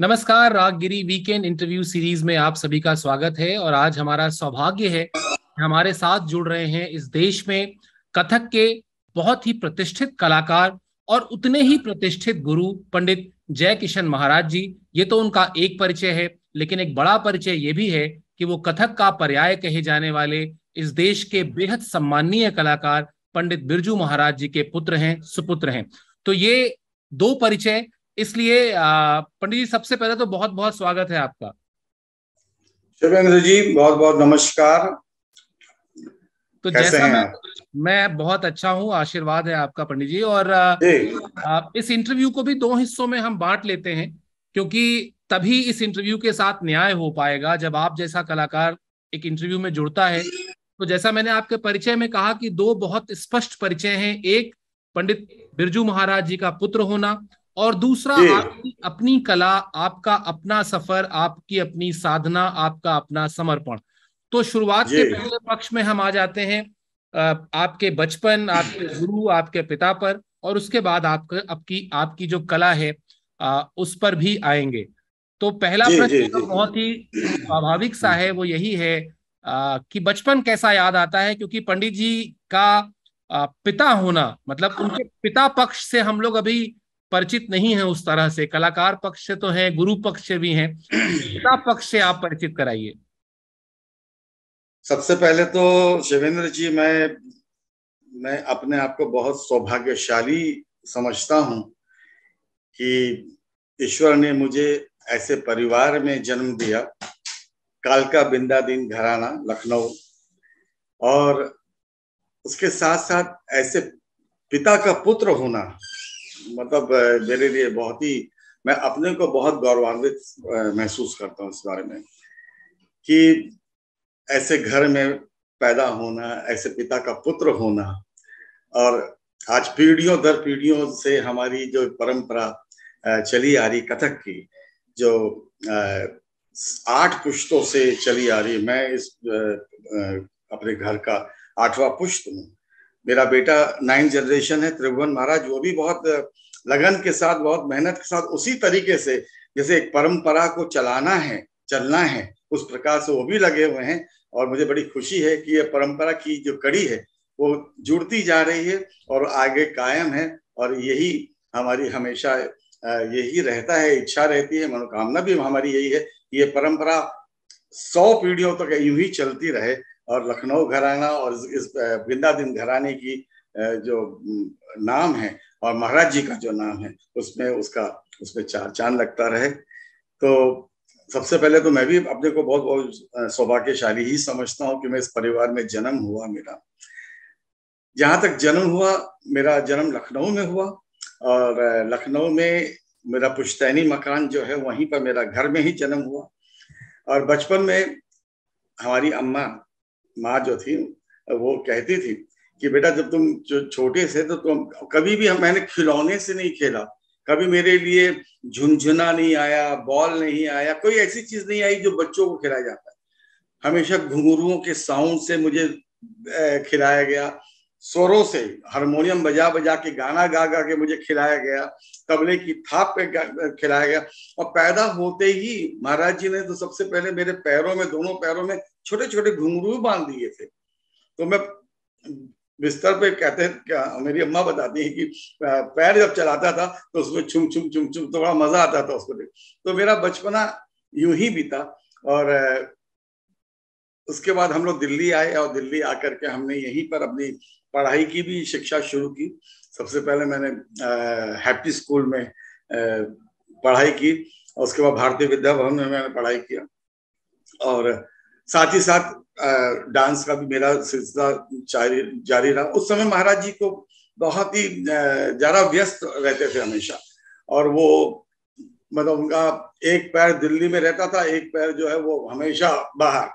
नमस्कार रागगिरी weekend interview series में आप सभी का स्वागत है और आज हमारा सौभाग्य है हमारे साथ जुड़ रहे हैं इस देश में कथक के बहुत ही प्रतिष्ठित कलाकार और उतने ही प्रतिष्ठित गुरु पंडित जय किशन महाराज जी ये तो उनका एक परिचय है लेकिन एक बड़ा परिचय ये भी है कि वो कथक का पर्याय कहे जाने वाले इस देश के बेहद सम्माननीय कलाकार पंडित बिरजू महाराज जी के पुत्र हैं सुपुत्र हैं तो ये दो परिचय इसलिए पंडित जी सबसे पहले तो बहुत बहुत स्वागत है आपका शुभेंद्र जी बहुत बहुत नमस्कार तो जैसा मैं, मैं बहुत अच्छा हूँ आशीर्वाद है आपका पंडित जी और आप इस इंटरव्यू को भी दो हिस्सों में हम बांट लेते हैं क्योंकि तभी इस इंटरव्यू के साथ न्याय हो पाएगा जब आप जैसा कलाकार एक इंटरव्यू में जुड़ता है तो जैसा मैंने आपके परिचय में कहा कि दो बहुत स्पष्ट परिचय हैं एक पंडित बिरजू महाराज जी का पुत्र होना और दूसरा आपकी अपनी कला आपका अपना सफर आपकी अपनी साधना आपका अपना समर्पण तो शुरुआत के पहले पक्ष में हम आ जाते हैं आपके बचपन आपके गुरु आपके पिता पर और उसके बाद आपके आपकी आपकी जो कला है आ, उस पर भी आएंगे तो पहला प्रश्न तो बहुत ही स्वाभाविक सा है वो यही है आ, कि बचपन कैसा याद आता है क्योंकि पंडित जी का आ, पिता होना मतलब उनके पिता पक्ष से हम लोग अभी परिचित नहीं है उस तरह से कलाकार पक्ष से तो है गुरु पक्ष से भी है पक्ष से आप परिचित कराइए सबसे पहले तो शिवेंद्र जी मैं मैं अपने आप को बहुत सौभाग्यशाली समझता हूँ कि ईश्वर ने मुझे ऐसे परिवार में जन्म दिया कालका बिंदा दिन घराना लखनऊ और उसके साथ साथ ऐसे पिता का पुत्र होना मतलब मेरे लिए बहुत ही मैं अपने को बहुत गौरवान्वित महसूस करता हूँ इस बारे में कि ऐसे घर में पैदा होना ऐसे पिता का पुत्र होना और आज पीढ़ियों दर पीढ़ियों से हमारी जो परंपरा चली आ रही कथक की जो आठ पुश्तों से चली आ रही मैं इस अपने घर का आठवां पुश्त हूँ मेरा बेटा नाइन्थ जनरेशन है त्रिभुवन महाराज वो भी बहुत लगन के साथ बहुत मेहनत के साथ उसी तरीके से जैसे एक परंपरा को चलाना है चलना है उस प्रकार से वो भी लगे हुए हैं और मुझे बड़ी खुशी है कि ये परंपरा की जो कड़ी है वो जुड़ती जा रही है और आगे कायम है और यही हमारी हमेशा यही रहता है इच्छा रहती है मनोकामना भी हमारी यही है कि ये परंपरा सौ पीढ़ियों तक यूं ही चलती रहे और लखनऊ घराना और इस वृंदादिन घराने की जो नाम है और महाराज जी का जो नाम है उसमें उसका उसमें चार चांद लगता रहे तो सबसे पहले तो मैं भी अपने को बहुत बहुत सौभाग्यशाली ही समझता हूँ कि मैं इस परिवार में जन्म हुआ मेरा जहाँ तक जन्म हुआ मेरा जन्म लखनऊ में हुआ और लखनऊ में मेरा पुश्तैनी मकान जो है वहीं पर मेरा घर में ही जन्म हुआ और बचपन में हमारी अम्मा माँ जो थी वो कहती थी कि बेटा जब तुम छोटे से तो तुम कभी भी हम मैंने खिलौने से नहीं खेला कभी मेरे लिए झुंझुना नहीं आया बॉल नहीं आया कोई ऐसी चीज नहीं आई जो बच्चों को खिलाया जाता है हमेशा घुंगरुओं के साउंड से मुझे खिलाया गया स्वरों से हारमोनियम बजा बजा के गाना गा गा के मुझे खिलाया गया तबले की थाप पे खिलाया गया और पैदा होते ही महाराज जी ने तो सबसे पहले मेरे पैरों में दोनों पैरों में छोटे छोटे घुंघरू बांध दिए थे तो मैं बिस्तर पे कहते हैं क्या मेरी अम्मा बताती है कि पैर जब चलाता था तो उसमें छुम छुम छुम छुम तो बड़ा मजा आता था उसको देख तो मेरा बचपना यूं ही बीता और उसके बाद हम लोग दिल्ली आए और दिल्ली आकर के हमने यहीं पर अपनी पढ़ाई की भी शिक्षा शुरू की सबसे पहले मैंने हैप्पी स्कूल में आ, पढ़ाई की और उसके बाद भारतीय विद्या भवन में मैंने पढ़ाई किया और साथ ही साथ डांस का भी मेरा सिलसिला जारी रहा उस समय महाराज जी को बहुत ही ज़्यादा व्यस्त रहते थे हमेशा और वो मतलब उनका एक पैर दिल्ली में रहता था एक पैर जो है वो हमेशा बाहर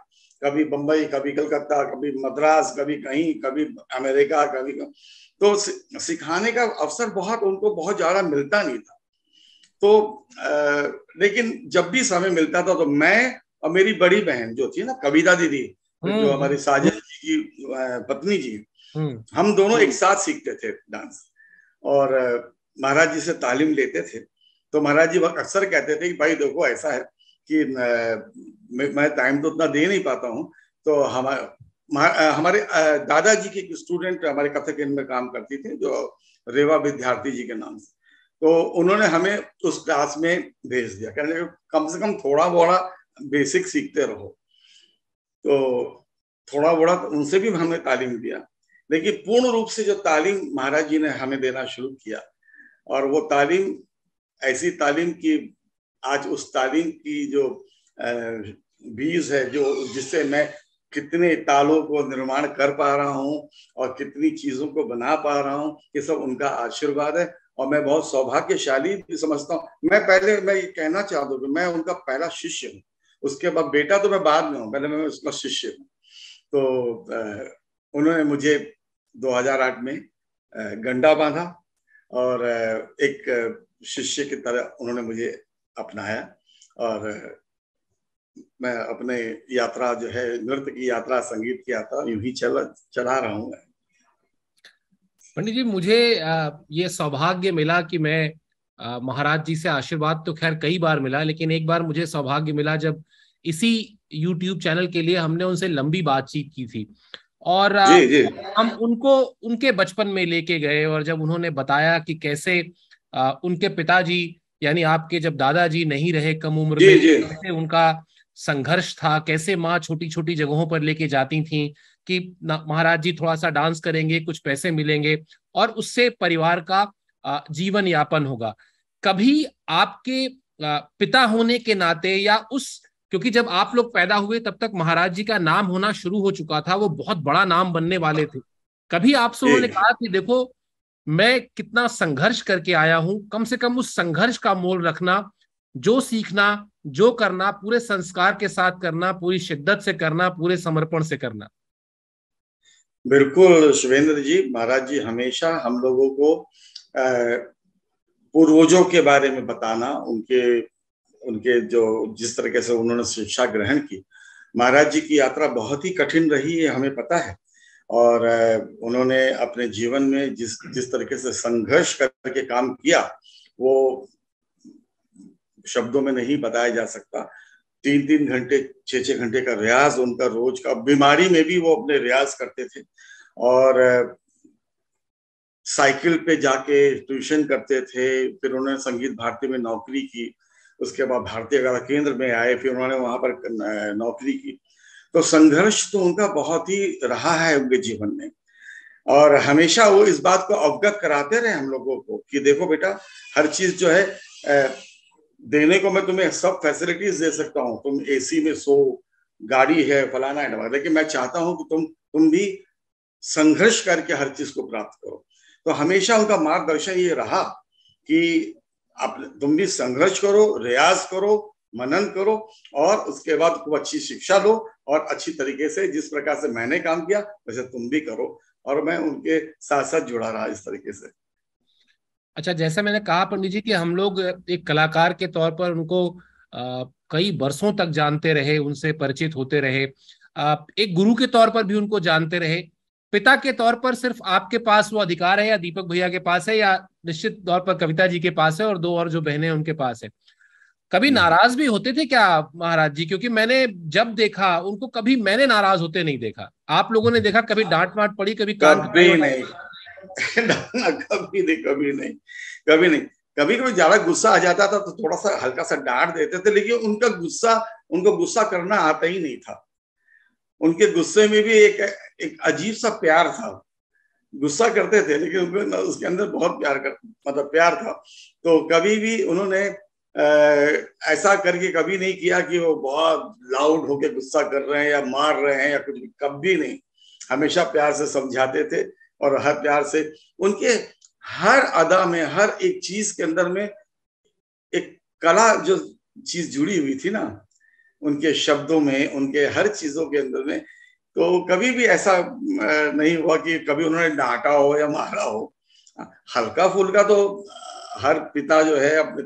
कभी बम्बई कभी कलकत्ता कभी मद्रास कभी कहीं कभी अमेरिका कभी तो सिखाने का अवसर बहुत उनको बहुत ज्यादा मिलता नहीं था तो आ, लेकिन जब भी समय मिलता था तो मैं और मेरी बड़ी बहन जो थी ना कविता दीदी हम्म। जो हमारी साजिद जी की पत्नी जी हम्म। हम दोनों एक साथ सीखते थे डांस और महाराज जी से तालीम लेते थे तो महाराज जी अक्सर कहते थे कि भाई देखो ऐसा है कि मैं टाइम तो उतना दे नहीं पाता हूँ तो हमारे हमारे दादाजी के एक स्टूडेंट हमारे कथक केंद्र में काम करती थी जो रेवा विद्यार्थी जी के नाम से तो उन्होंने हमें उस क्लास में भेज दिया कहने कम से कम थोड़ा बोड़ा बेसिक सीखते रहो तो थोड़ा बहुत तो उनसे भी हमने तालीम दिया लेकिन पूर्ण रूप से जो तालीम महाराज जी ने हमें देना शुरू किया और वो तालीम ऐसी तालीम की आज उस तालीम की जो बीज है जो जिससे मैं कितने तालों को निर्माण कर पा रहा हूँ और कितनी चीजों को बना पा रहा हूँ ये सब उनका आशीर्वाद है और मैं बहुत सौभाग्यशाली भी समझता हूँ मैं पहले मैं ये कहना चाहता हूँ कि मैं उनका पहला शिष्य हूँ उसके बाद बेटा तो मैं बाद में हूँ पहले मैं उसका शिष्य हूँ तो उन्होंने मुझे 2008 में गंडा बांधा और एक शिष्य की तरह उन्होंने मुझे अपनाया और मैं अपने यात्रा जो है नृत्य की यात्रा संगीत की यात्रा यू ही चल चला रहा हूँ पंडित जी मुझे ये सौभाग्य मिला कि मैं महाराज जी से आशीर्वाद तो खैर कई बार मिला लेकिन एक बार मुझे सौभाग्य मिला जब इसी YouTube चैनल के लिए हमने उनसे लंबी बातचीत की थी और जी, जी. हम उनको उनके बचपन में लेके गए और जब उन्होंने बताया कि कैसे उनके पिताजी यानी आपके जब दादाजी नहीं रहे कम उम्र में कैसे उनका संघर्ष था कैसे माँ छोटी छोटी जगहों पर लेके जाती थी कि महाराज जी थोड़ा सा डांस करेंगे कुछ पैसे मिलेंगे और उससे परिवार का जीवन यापन होगा कभी आपके पिता होने के नाते या उस क्योंकि जब आप लोग पैदा हुए तब तक महाराज जी का नाम होना शुरू हो चुका था वो बहुत बड़ा नाम बनने वाले थे कभी आपसे उन्होंने कहा कि देखो मैं कितना संघर्ष करके आया हूं कम से कम उस संघर्ष का मोल रखना जो सीखना जो करना पूरे संस्कार के साथ करना पूरी शिद्दत से करना पूरे समर्पण से करना बिल्कुल शुभेंद्र जी महाराज जी हमेशा हम लोगों को पूर्वजों के बारे में बताना उनके उनके जो जिस तरीके से उन्होंने शिक्षा ग्रहण की महाराज जी की यात्रा बहुत ही कठिन रही है हमें पता है और उन्होंने अपने जीवन में जिस जिस तरीके से संघर्ष करके काम किया वो शब्दों में नहीं बताया जा सकता तीन तीन घंटे छह छह घंटे का रियाज उनका रोज का बीमारी में भी वो अपने रियाज करते थे और साइकिल पे जाके ट्यूशन करते थे फिर उन्होंने संगीत भारती में नौकरी की उसके बाद भारतीय कला केंद्र में आए फिर उन्होंने वहां पर नौकरी की तो संघर्ष तो उनका बहुत ही रहा है उनके जीवन में और हमेशा वो इस बात को अवगत कराते रहे हम लोगों को कि देखो बेटा हर चीज जो है देने को मैं तुम्हें सब फैसिलिटीज दे सकता हूँ तुम एसी में सो गाड़ी है फलाना है लेकिन मैं चाहता हूं कि तुम तुम भी संघर्ष करके हर चीज को प्राप्त करो तो हमेशा उनका मार्गदर्शन ये रहा कि आप तुम भी संघर्ष करो रियाज करो मनन करो और उसके बाद खूब अच्छी शिक्षा दो और अच्छी तरीके से जिस प्रकार से मैंने काम किया वैसे तुम भी करो और मैं उनके साथ साथ जुड़ा रहा इस तरीके से अच्छा जैसा मैंने कहा पंडित जी कि हम लोग एक कलाकार के तौर पर उनको आ, कई वर्षों तक जानते रहे उनसे परिचित होते रहे आ, एक गुरु के तौर पर भी उनको जानते रहे पिता के तौर पर सिर्फ आपके पास वो अधिकार है या दीपक भैया के पास है या निश्चित तौर पर कविता जी के पास है और दो और जो बहनें हैं उनके पास है कभी हम्म। नाराज भी होते थे क्या महाराज जी क्योंकि मैंने जब देखा उनको कभी मैंने नाराज होते नहीं देखा आप लोगों ने देखा कभी डांट वाट पड़ी कभी कभी नहीं कभी नहीं कभी नहीं कभी नहीं कभी कभी ज्यादा गुस्सा आ जाता था तो थोड़ा सा हल्का सा डांट देते थे लेकिन उनका गुस्सा उनको गुस्सा करना आता ही नहीं था उनके गुस्से में भी एक एक अजीब सा प्यार था गुस्सा करते थे लेकिन उनको उसके अंदर बहुत प्यार कर मतलब प्यार था तो कभी भी उन्होंने ऐसा करके कभी नहीं किया कि वो बहुत लाउड होके गुस्सा कर रहे हैं या मार रहे हैं या कुछ भी कभी नहीं हमेशा प्यार से समझाते थे और हर प्यार से उनके हर अदा में हर एक चीज के अंदर में एक कला जो चीज जुड़ी हुई थी ना उनके शब्दों में उनके हर चीजों के अंदर में तो कभी भी ऐसा नहीं हुआ कि कभी उन्होंने डांटा हो या मारा हो हल्का फुल्का तो हर पिता जो है अपने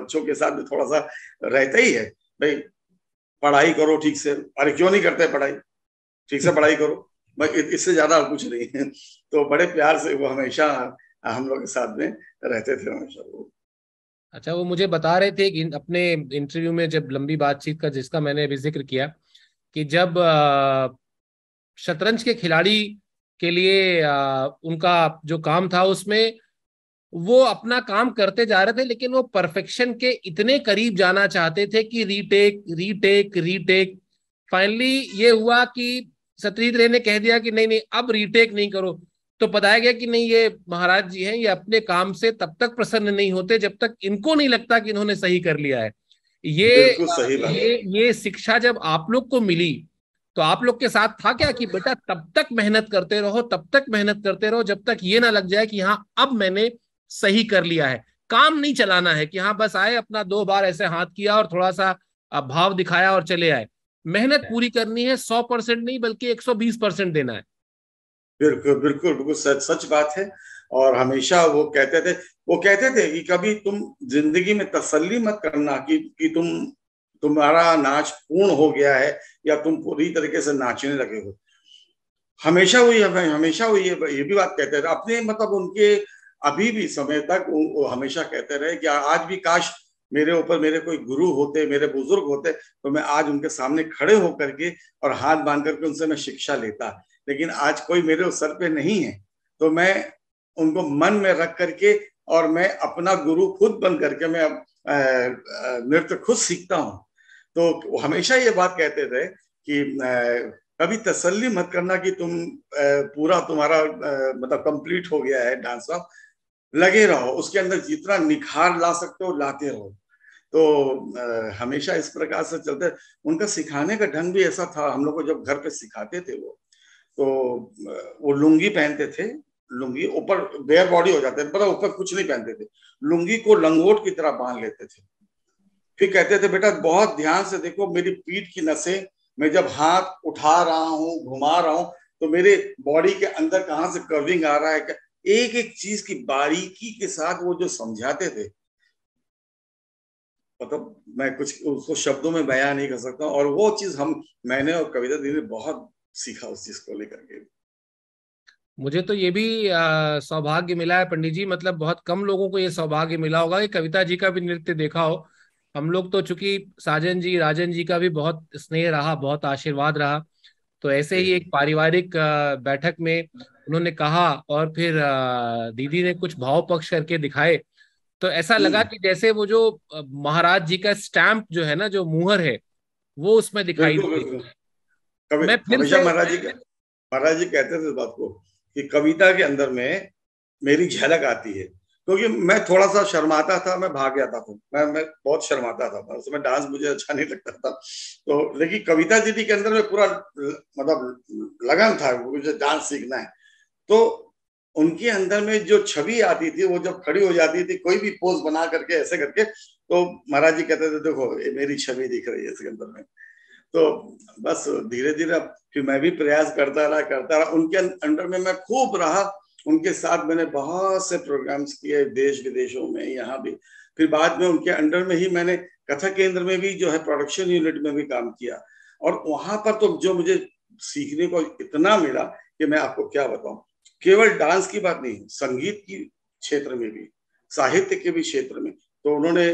बच्चों के साथ थोड़ा सा रहता ही है भाई पढ़ाई करो ठीक से अरे क्यों नहीं करते पढ़ाई ठीक से पढ़ाई करो इससे ज्यादा कुछ नहीं है तो बड़े प्यार से वो हमेशा हम लोग के साथ में रहते थे हमेशा वो अच्छा वो मुझे बता रहे थे कि अपने इंटरव्यू में जब लंबी बातचीत का जिसका मैंने अभी जिक्र किया कि जब शतरंज के खिलाड़ी के लिए उनका जो काम था उसमें वो अपना काम करते जा रहे थे लेकिन वो परफेक्शन के इतने करीब जाना चाहते थे कि रीटेक रीटेक रीटेक फाइनली ये हुआ कि सत्यजीत रे ने कह दिया कि नहीं नहीं अब रीटेक नहीं करो तो बताया गया कि नहीं ये महाराज जी हैं ये अपने काम से तब तक प्रसन्न नहीं होते जब तक इनको नहीं लगता कि इन्होंने सही कर लिया है ये सही ये ये शिक्षा जब आप लोग को मिली तो आप लोग के साथ था क्या कि बेटा तब तक मेहनत करते रहो तब तक मेहनत करते रहो जब तक ये ना लग जाए कि हाँ अब मैंने सही कर लिया है काम नहीं चलाना है कि हाँ बस आए अपना दो बार ऐसे हाथ किया और थोड़ा सा भाव दिखाया और चले आए मेहनत पूरी करनी है सौ परसेंट नहीं बल्कि एक सौ बीस परसेंट देना है बिल्कुल बिल्कुल बिल्कुल सच सच बात है और हमेशा वो कहते थे वो कहते थे कि कभी तुम जिंदगी में तसल्ली मत करना कि कि तुम तुम्हारा नाच पूर्ण हो गया है या तुम पूरी तरीके से नाचने लगे हो हमेशा वही हमेशा वो ये ये भी बात कहते थे अपने मतलब उनके अभी भी समय तक वो हमेशा कहते रहे कि आज भी काश मेरे ऊपर मेरे कोई गुरु होते मेरे बुजुर्ग होते तो मैं आज उनके सामने खड़े होकर के और हाथ बांध करके उनसे मैं शिक्षा लेता लेकिन आज कोई मेरे सर पे नहीं है तो मैं उनको मन में रख करके और मैं अपना गुरु खुद बन करके मैं नृत्य खुद सीखता हूँ तो हमेशा ये बात कहते थे कि कभी तसल्ली मत करना कि तुम पूरा तुम्हारा मतलब कंप्लीट हो गया है डांस ऑफ लगे रहो उसके अंदर जितना निखार ला सकते हो लाते रहो तो हमेशा इस प्रकार से चलते उनका सिखाने का ढंग भी ऐसा था हम लोग को जब घर पे सिखाते थे वो तो वो लुंगी पहनते थे लुंगी ऊपर बेयर बॉडी हो जाते थे मतलब ऊपर कुछ नहीं पहनते थे लुंगी को लंगोट की तरह बांध लेते थे फिर कहते थे बेटा बहुत ध्यान से देखो मेरी पीठ की नसें मैं जब हाथ उठा रहा हूँ घुमा रहा हूँ तो मेरे बॉडी के अंदर कहाँ से कर्विंग आ रहा है एक एक चीज की बारीकी के साथ वो जो समझाते थे मतलब मैं कुछ उसको शब्दों में बयान नहीं कर सकता और वो चीज हम मैंने और कविता दीदी बहुत सीखा उस चीज को लेकर के मुझे तो ये भी सौभाग्य मिला है पंडित जी मतलब बहुत कम लोगों को ये सौभाग्य मिला होगा कि कविता जी का भी नृत्य देखा हो हम लोग तो चूंकि साजन जी राजन जी का भी बहुत स्नेह रहा बहुत आशीर्वाद रहा तो ऐसे ही एक पारिवारिक बैठक में उन्होंने कहा और फिर दीदी ने कुछ भाव पक्ष करके दिखाए तो ऐसा हम्म। लगा कि जैसे वो जो महाराज जी का स्टैंप जो है ना जो मुहर है वो उसमें दिखाई कभी, मैं फिर महाराज जी महाराज जी कहते थे इस बात को कि कविता के अंदर में मेरी झलक आती है क्योंकि मैं थोड़ा सा शर्माता था मैं भाग जाता था मैं मैं बहुत शर्माता था उस समय डांस मुझे अच्छा नहीं लगता था तो लेकिन कविता दीदी के अंदर में पूरा मतलब लगन था मुझे डांस सीखना है तो उनके अंदर में जो छवि आती थी वो जब खड़ी हो जाती थी कोई भी पोज बना करके ऐसे करके तो महाराज जी कहते थे देखो ये मेरी छवि दिख रही है इसके अंदर में तो बस धीरे धीरे फिर मैं भी प्रयास करता रहा करता रहा उनके अंडर में मैं खूब रहा उनके साथ मैंने बहुत से प्रोग्राम्स किए देश विदेशों में यहाँ भी फिर बाद में उनके अंडर में ही मैंने कथा केंद्र में भी जो है प्रोडक्शन यूनिट में भी काम किया और वहां पर तो जो मुझे सीखने को इतना मिला कि मैं आपको क्या बताऊं केवल डांस की बात नहीं संगीत की क्षेत्र में भी साहित्य के भी क्षेत्र में तो उन्होंने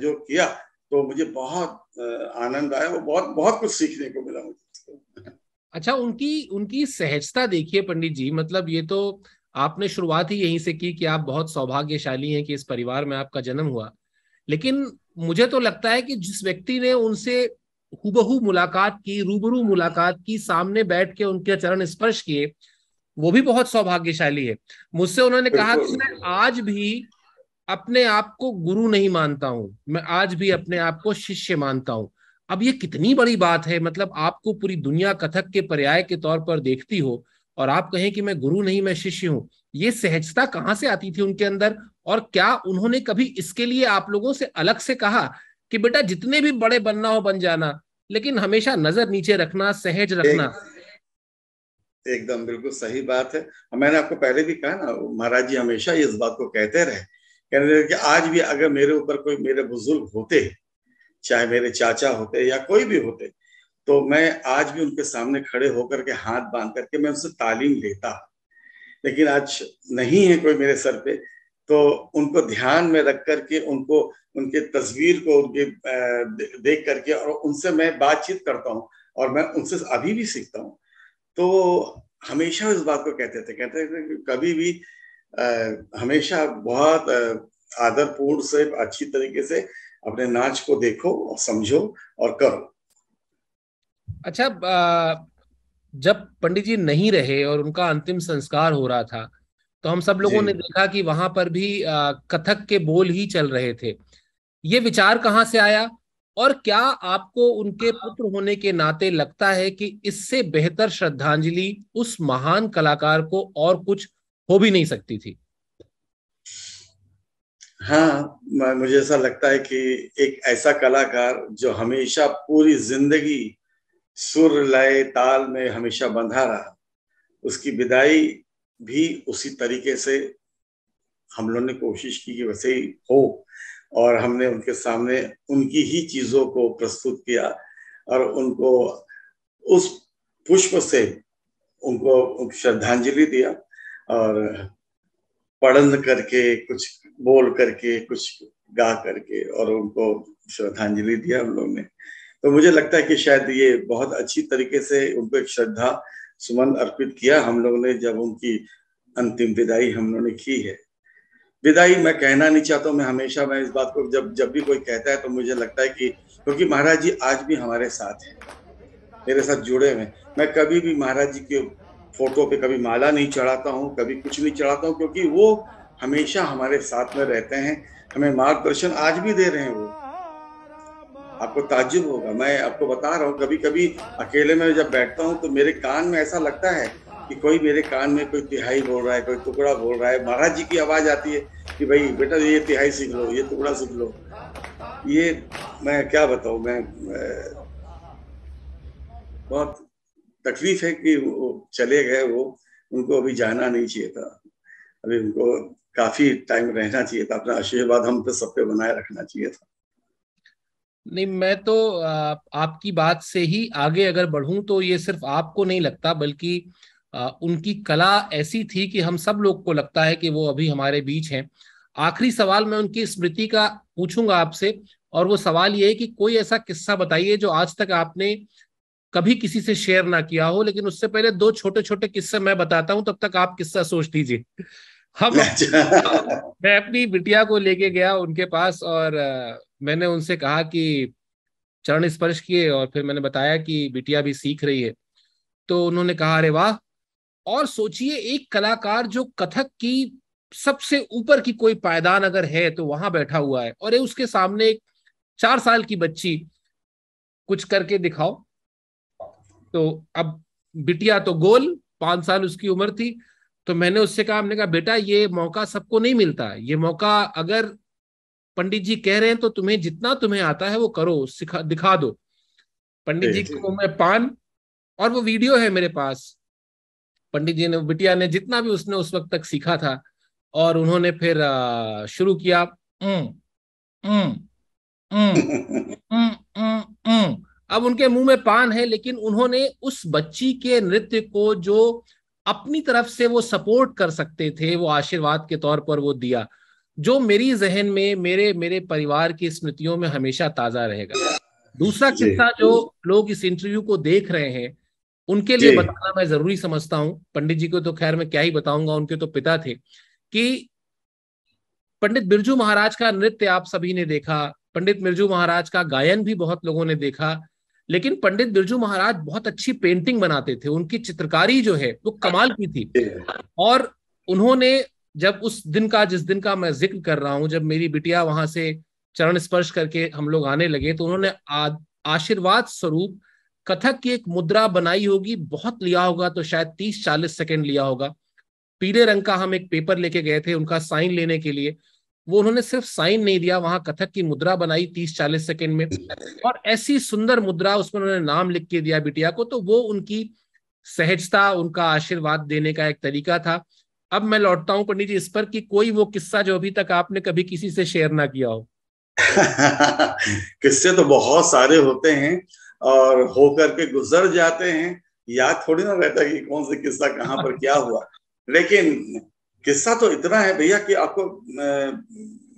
जो किया तो मुझे बहुत आनंद आया और बहुत बहुत कुछ सीखने को मिला मुझे अच्छा उनकी उनकी सहजता देखिए पंडित जी मतलब ये तो आपने शुरुआत ही यहीं से की कि आप बहुत सौभाग्यशाली हैं कि इस परिवार में आपका जन्म हुआ लेकिन मुझे तो लगता है कि जिस व्यक्ति ने उनसे हुबहू मुलाकात की रूबरू मुलाकात की सामने बैठ के उनके चरण स्पर्श किए वो भी बहुत सौभाग्यशाली है मुझसे उन्होंने कहा कि मैं आज भी अपने आप को गुरु नहीं मानता हूं मैं आज भी अपने आप को शिष्य मानता हूं अब ये कितनी बड़ी बात है मतलब आपको पूरी दुनिया कथक के पर्याय के तौर पर देखती हो और आप कहें कि मैं गुरु नहीं मैं शिष्य हूं ये सहजता कहाँ से आती थी उनके अंदर और क्या उन्होंने कभी इसके लिए आप लोगों से अलग से कहा कि बेटा जितने भी बड़े बनना हो बन जाना लेकिन हमेशा नजर नीचे रखना सहज रखना एकदम बिल्कुल सही बात है और मैंने आपको पहले भी कहा ना महाराज जी हमेशा इस बात को कहते रहे कहने लगे कि आज भी अगर मेरे ऊपर कोई मेरे बुजुर्ग होते चाहे मेरे चाचा होते या कोई भी होते तो मैं आज भी उनके सामने खड़े होकर के हाथ बांध करके मैं उनसे तालीम लेता लेकिन आज नहीं है कोई मेरे सर पे तो उनको ध्यान में रख करके उनको उनके तस्वीर को उनके देख करके और उनसे मैं बातचीत करता हूँ और मैं उनसे अभी भी सीखता हूँ तो हमेशा इस बात को कहते थे कहते थे कि कभी भी आ, हमेशा बहुत आदरपूर्ण से अच्छी तरीके से अपने नाच को देखो और समझो और करो अच्छा जब पंडित जी नहीं रहे और उनका अंतिम संस्कार हो रहा था तो हम सब लोगों ने देखा कि वहां पर भी कथक के बोल ही चल रहे थे ये विचार कहाँ से आया और क्या आपको उनके हाँ। पुत्र होने के नाते लगता है कि इससे बेहतर श्रद्धांजलि उस महान कलाकार को और कुछ हो भी नहीं सकती थी हाँ मुझे ऐसा लगता है कि एक ऐसा कलाकार जो हमेशा पूरी जिंदगी सुर लय ताल में हमेशा बंधा रहा उसकी विदाई भी उसी तरीके से हम लोग ने कोशिश की कि वैसे ही हो और हमने उनके सामने उनकी ही चीजों को प्रस्तुत किया और उनको उस पुष्प से उनको श्रद्धांजलि दिया और पढ़न करके कुछ बोल करके कुछ गा करके और उनको श्रद्धांजलि दिया हम लोग ने तो मुझे लगता है कि शायद ये बहुत अच्छी तरीके से उनको एक श्रद्धा सुमन अर्पित किया हम लोगों ने जब उनकी अंतिम विदाई हम लोगों ने की है विदाई मैं कहना नहीं चाहता हूँ मैं हमेशा मैं इस बात को जब जब भी कोई कहता है तो मुझे लगता है कि क्योंकि तो महाराज जी आज भी हमारे साथ हैं मेरे साथ जुड़े हुए मैं कभी भी महाराज जी के फोटो पे कभी माला नहीं चढ़ाता हूँ कभी कुछ नहीं चढ़ाता हूँ क्योंकि वो हमेशा हमारे साथ में रहते हैं हमें मार्गदर्शन आज भी दे रहे हैं वो आपको ताजुब होगा मैं आपको बता रहा हूँ कभी कभी अकेले में जब बैठता हूँ तो मेरे कान में ऐसा लगता है कि कोई मेरे कान में कोई तिहाई बोल रहा है कोई टुकड़ा बोल रहा है महाराज जी की आवाज़ आती है कि भाई बेटा ये तिहाई सीख लो ये टुकड़ा सीख लो ये मैं क्या बताऊ मैं, मैं बहुत तकलीफ है कि वो चले गए वो उनको अभी जाना नहीं चाहिए था अभी उनको काफी टाइम रहना चाहिए था अपना आशीर्वाद हम पे सब पे बनाए रखना चाहिए था नहीं मैं तो आपकी बात से ही आगे अगर बढ़ूं तो ये सिर्फ आपको नहीं लगता बल्कि उनकी कला ऐसी थी कि हम सब लोग को लगता है कि वो अभी हमारे बीच हैं आखिरी सवाल मैं उनकी स्मृति का पूछूंगा आपसे और वो सवाल ये है कि कोई ऐसा किस्सा बताइए जो आज तक आपने कभी किसी से शेयर ना किया हो लेकिन उससे पहले दो छोटे छोटे किस्से मैं बताता हूं तब तक आप किस्सा सोच लीजिए हम मैं अपनी बिटिया को लेके गया उनके पास और मैंने उनसे कहा कि चरण स्पर्श किए और फिर मैंने बताया कि बिटिया भी सीख रही है तो उन्होंने कहा अरे वाह और सोचिए एक कलाकार जो कथक की सबसे ऊपर की कोई पायदान अगर है तो वहां बैठा हुआ है और उसके सामने एक चार साल की बच्ची कुछ करके दिखाओ तो अब बिटिया तो गोल पांच साल उसकी उम्र थी तो मैंने उससे कहा हमने कहा बेटा ये मौका सबको नहीं मिलता ये मौका अगर पंडित जी कह रहे हैं तो तुम्हें जितना तुम्हें आता है वो करो सिखा दिखा दो पंडित जी को मैं पान और वो वीडियो है मेरे पास पंडित जी ने बिटिया ने जितना भी उसने उस वक्त तक सीखा था और उन्होंने फिर शुरू किया अब उनके मुंह में पान है लेकिन उन्होंने उस बच्ची के नृत्य को जो अपनी तरफ से वो सपोर्ट कर सकते थे वो आशीर्वाद के तौर पर वो दिया जो मेरी जहन में मेरे मेरे परिवार की स्मृतियों में हमेशा ताजा रहेगा दूसरा किस्सा जो लोग इस इंटरव्यू को देख रहे हैं उनके लिए बताना मैं जरूरी समझता हूं पंडित जी को तो खैर मैं क्या ही बताऊंगा उनके तो पिता थे कि पंडित बिरजू महाराज का नृत्य आप सभी ने देखा पंडित बिरजू महाराज का गायन भी बहुत लोगों ने देखा लेकिन पंडित बिरजू महाराज बहुत अच्छी पेंटिंग बनाते थे उनकी चित्रकारी जो है वो कमाल की थी और उन्होंने जब उस दिन का जिस दिन का मैं जिक्र कर रहा हूं जब मेरी बिटिया वहां से चरण स्पर्श करके हम लोग आने लगे तो उन्होंने आशीर्वाद स्वरूप कथक की एक मुद्रा बनाई होगी बहुत लिया होगा तो शायद तीस चालीस सेकेंड लिया होगा पीले रंग का हम एक पेपर लेके गए थे उनका साइन लेने के लिए वो उन्होंने सिर्फ साइन नहीं दिया वहां कथक की मुद्रा बनाई तीस चालीस सेकेंड में और ऐसी सुंदर मुद्रा उसमें उन्होंने नाम लिख के दिया बिटिया को तो वो उनकी सहजता उनका आशीर्वाद देने का एक तरीका था अब मैं लौटता हूँ पंडित जी इस पर कि कोई वो किस्सा जो अभी तक आपने कभी किसी से शेयर ना किया हो किस्से तो बहुत सारे होते हैं और होकर के गुजर जाते हैं याद थोड़ी ना रहता कि कौन सा किस्सा कहाँ पर क्या हुआ लेकिन किस्सा तो इतना है भैया कि आपको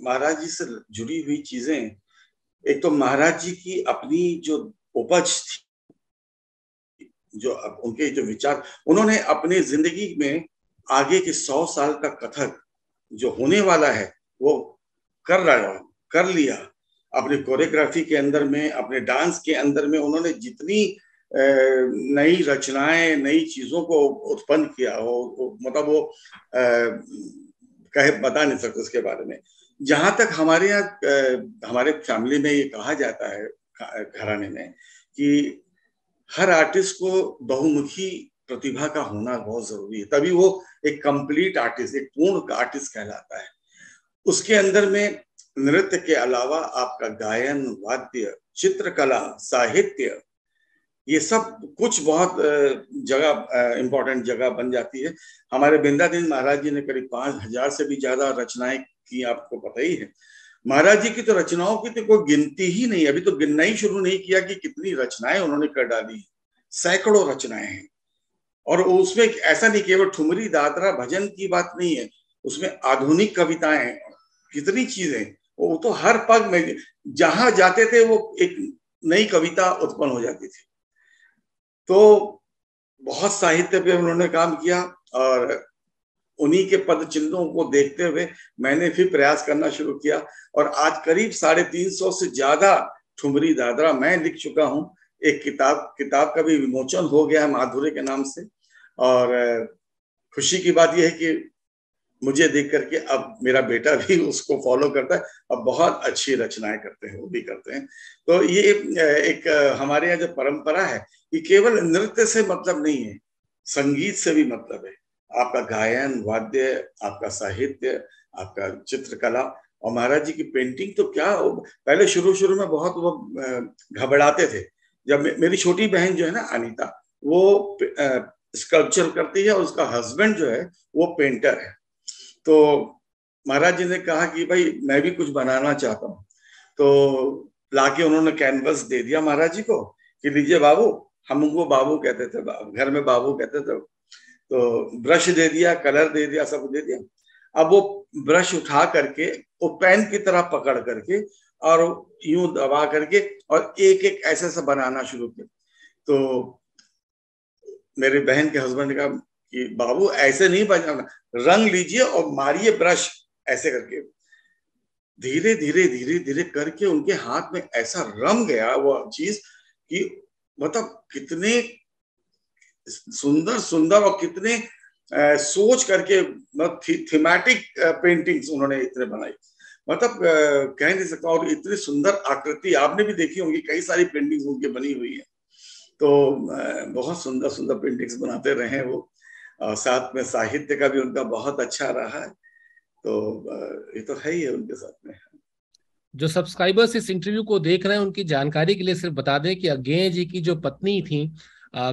महाराज जी से जुड़ी हुई चीजें एक तो महाराज जी की अपनी जो उपज थी जो उनके जो विचार उन्होंने अपने जिंदगी में आगे के सौ साल का कथक जो होने वाला है वो कर रहा कर लिया अपने कोरियोग्राफी के अंदर में अपने डांस के अंदर में उन्होंने जितनी नई रचनाएं नई चीजों को उत्पन्न किया हो मतलब वो कहे बता नहीं सकते उसके बारे में जहां तक हमारे यहाँ हमारे फैमिली में ये कहा जाता है घराने में कि हर आर्टिस्ट को बहुमुखी प्रतिभा का होना बहुत जरूरी है तभी वो एक कंप्लीट आर्टिस्ट एक पूर्ण आर्टिस्ट कहलाता है उसके अंदर में नृत्य के अलावा आपका गायन वाद्य चित्रकला साहित्य ये सब कुछ बहुत जगह इम्पोर्टेंट जगह बन जाती है हमारे बिंदादीन महाराज जी ने करीब पांच हजार से भी ज्यादा रचनाएं की आपको पता ही है महाराज जी की तो रचनाओं की तो कोई गिनती ही नहीं अभी तो गिनना ही शुरू नहीं किया कि कितनी रचनाएं उन्होंने कर डाली सैकड़ों रचनाएं हैं और उसमें ऐसा नहीं केवल ठुमरी दादरा भजन की बात नहीं है उसमें आधुनिक कविताएं कितनी चीजें वो तो हर पग में जहां जाते थे वो एक नई कविता उत्पन्न हो जाती थी तो बहुत साहित्य पे उन्होंने काम किया और उन्हीं के पद चिन्हों को देखते हुए मैंने फिर प्रयास करना शुरू किया और आज करीब साढ़े तीन सौ से ज्यादा ठुमरी दादरा मैं लिख चुका हूं एक किताब किताब का भी विमोचन हो गया है माधुर्य के नाम से और खुशी की बात यह है कि मुझे देख करके अब मेरा बेटा भी उसको फॉलो करता है अब बहुत अच्छी रचनाएं करते हैं वो भी करते हैं तो ये एक हमारे यहाँ जो परंपरा है कि केवल नृत्य से मतलब नहीं है संगीत से भी मतलब है आपका गायन वाद्य आपका साहित्य आपका चित्रकला और महाराज जी की पेंटिंग तो क्या पहले शुरू शुरू में बहुत वो घबराते थे जब मेरी छोटी बहन जो है ना अनिता वो स्कल्पचर करती है और उसका हस्बैंड जो है वो पेंटर है तो महाराज जी ने कहा कि भाई मैं भी कुछ बनाना चाहता हूँ तो लाके उन्होंने कैनवस दे दिया महाराज जी को कि लीजिए बाबू हम उनको बाबू कहते थे घर में बाबू कहते थे तो ब्रश दे दिया कलर दे दिया सब दे दिया अब वो ब्रश उठा करके वो पेन की तरह पकड़ करके और यूं दबा करके और एक एक ऐसे से बनाना शुरू किया तो मेरी बहन के हस्बैंड का कि बाबू ऐसे नहीं बजाना रंग लीजिए और मारिए ब्रश ऐसे करके धीरे धीरे धीरे धीरे करके उनके हाथ में ऐसा रम गया वो चीज कि मतलब कितने सुंदर सुंदर और कितने आ, सोच करके मतलब थी, थीमेटिक पेंटिंग्स उन्होंने इतने बनाई मतलब कह नहीं सकता और इतनी सुंदर आकृति आपने भी देखी होंगी कई सारी पेंटिंग्स उनकी बनी हुई है तो बहुत सुंदर सुंदर पेंटिंग्स बनाते रहे वो और साथ में साहित्य का भी उनका बहुत अच्छा रहा है तो ये तो है ही है उनके साथ में जो सब्सक्राइबर्स इस इंटरव्यू को देख रहे हैं उनकी जानकारी के लिए सिर्फ बता दें कि अज्ञेय जी की जो पत्नी थी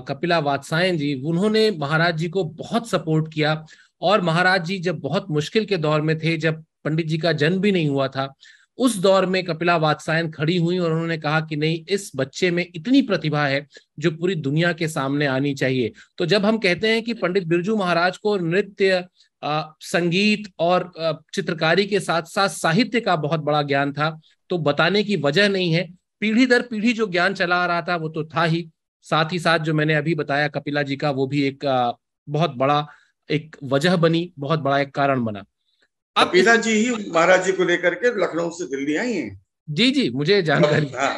कपिला वात्सायन जी उन्होंने महाराज जी को बहुत सपोर्ट किया और महाराज जी जब बहुत मुश्किल के दौर में थे जब पंडित जी का जन्म भी नहीं हुआ था उस दौर में कपिला वात्सायन खड़ी हुई और उन्होंने कहा कि नहीं इस बच्चे में इतनी प्रतिभा है जो पूरी दुनिया के सामने आनी चाहिए तो जब हम कहते हैं कि पंडित बिरजू महाराज को नृत्य संगीत और चित्रकारी के साथ साथ साहित्य का बहुत बड़ा ज्ञान था तो बताने की वजह नहीं है पीढ़ी दर पीढ़ी जो ज्ञान चला आ रहा था वो तो था ही साथ ही साथ जो मैंने अभी बताया कपिला जी का वो भी एक बहुत बड़ा एक वजह बनी बहुत बड़ा एक कारण बना अब कपिला जी ही महाराज जी को लेकर के लखनऊ से दिल्ली आई हैं जी जी मुझे जानकारी हाँ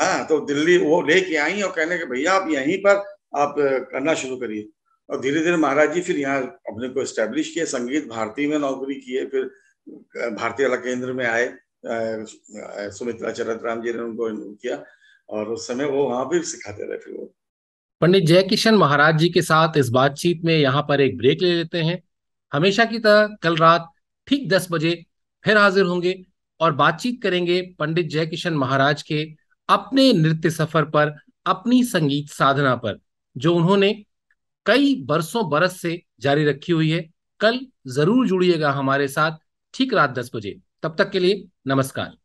हाँ तो दिल्ली वो लेके आई और कहने के भैया आप यहीं पर आप करना शुरू करिए और धीरे धीरे महाराज जी फिर यहाँ अपने को स्टेब्लिश किए संगीत भारती में नौकरी किए फिर भारतीय कला केंद्र में आए सुमित्रा चरत राम जी ने उनको किया और उस समय वो वहां भी सिखाते रहे फिर वो पंडित जयकिशन महाराज जी के साथ इस बातचीत में यहाँ पर एक ब्रेक ले लेते हैं हमेशा की तरह कल रात ठीक दस बजे फिर हाजिर होंगे और बातचीत करेंगे पंडित जयकिशन महाराज के अपने नृत्य सफर पर अपनी संगीत साधना पर जो उन्होंने कई बरसों बरस से जारी रखी हुई है कल जरूर जुड़िएगा हमारे साथ ठीक रात दस बजे तब तक के लिए नमस्कार